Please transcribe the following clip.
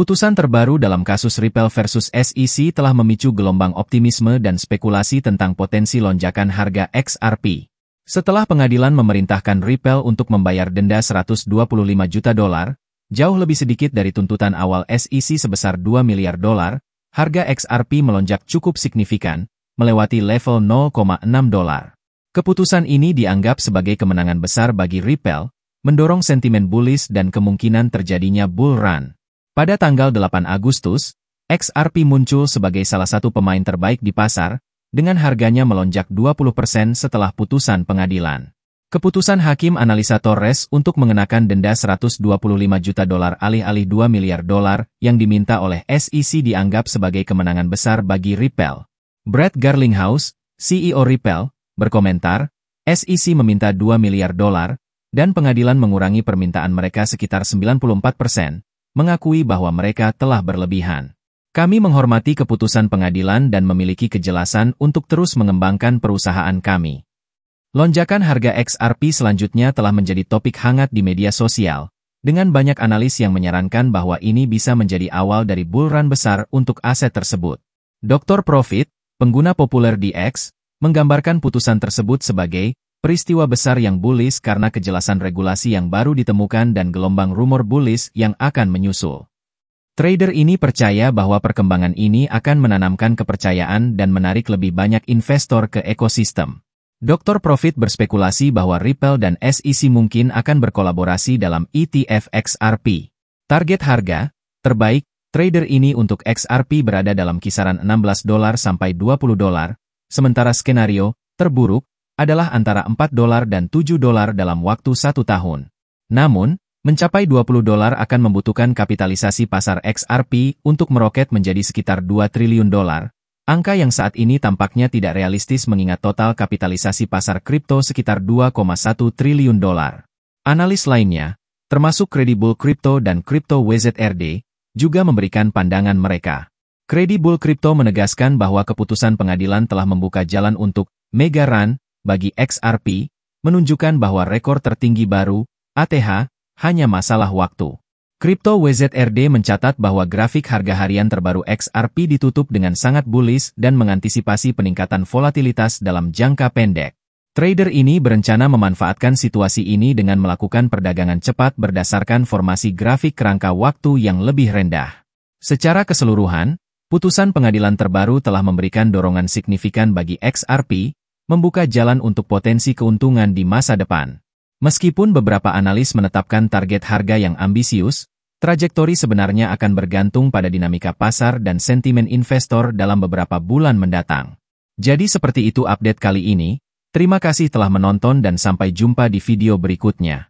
Putusan terbaru dalam kasus Ripple versus SEC telah memicu gelombang optimisme dan spekulasi tentang potensi lonjakan harga XRP. Setelah pengadilan memerintahkan Ripple untuk membayar denda 125 juta dolar, jauh lebih sedikit dari tuntutan awal SEC sebesar 2 miliar dolar, harga XRP melonjak cukup signifikan, melewati level 0,6 dolar. Keputusan ini dianggap sebagai kemenangan besar bagi Ripple, mendorong sentimen bullish dan kemungkinan terjadinya bull run. Pada tanggal 8 Agustus, XRP muncul sebagai salah satu pemain terbaik di pasar, dengan harganya melonjak 20% setelah putusan pengadilan. Keputusan hakim analisa Torres untuk mengenakan denda 125 juta dolar alih-alih 2 miliar dolar yang diminta oleh SEC dianggap sebagai kemenangan besar bagi Ripple. Brad Garlinghouse, CEO Ripple, berkomentar, SEC meminta 2 miliar dolar, dan pengadilan mengurangi permintaan mereka sekitar 94 persen, mengakui bahwa mereka telah berlebihan. Kami menghormati keputusan pengadilan dan memiliki kejelasan untuk terus mengembangkan perusahaan kami. Lonjakan harga XRP selanjutnya telah menjadi topik hangat di media sosial, dengan banyak analis yang menyarankan bahwa ini bisa menjadi awal dari bull run besar untuk aset tersebut. Dr. Profit, pengguna populer di X, menggambarkan putusan tersebut sebagai Peristiwa besar yang bullish karena kejelasan regulasi yang baru ditemukan dan gelombang rumor bullish yang akan menyusul. Trader ini percaya bahwa perkembangan ini akan menanamkan kepercayaan dan menarik lebih banyak investor ke ekosistem. Dr. Profit berspekulasi bahwa Ripple dan SEC mungkin akan berkolaborasi dalam ETF XRP. Target harga terbaik trader ini untuk XRP berada dalam kisaran 16 dolar sampai 20 dolar, sementara skenario terburuk adalah antara 4 dolar dan 7 dolar dalam waktu satu tahun. Namun, mencapai 20 dolar akan membutuhkan kapitalisasi pasar XRP untuk meroket menjadi sekitar 2 triliun dolar, angka yang saat ini tampaknya tidak realistis mengingat total kapitalisasi pasar kripto sekitar 2,1 triliun dolar. Analis lainnya, termasuk Credible Crypto dan Crypto WZRD, juga memberikan pandangan mereka. Credible Crypto menegaskan bahwa keputusan pengadilan telah membuka jalan untuk mega run bagi XRP, menunjukkan bahwa rekor tertinggi baru, ATH, hanya masalah waktu. Kripto WZRD mencatat bahwa grafik harga harian terbaru XRP ditutup dengan sangat bullish dan mengantisipasi peningkatan volatilitas dalam jangka pendek. Trader ini berencana memanfaatkan situasi ini dengan melakukan perdagangan cepat berdasarkan formasi grafik kerangka waktu yang lebih rendah. Secara keseluruhan, putusan pengadilan terbaru telah memberikan dorongan signifikan bagi XRP, membuka jalan untuk potensi keuntungan di masa depan. Meskipun beberapa analis menetapkan target harga yang ambisius, trajektori sebenarnya akan bergantung pada dinamika pasar dan sentimen investor dalam beberapa bulan mendatang. Jadi seperti itu update kali ini, terima kasih telah menonton dan sampai jumpa di video berikutnya.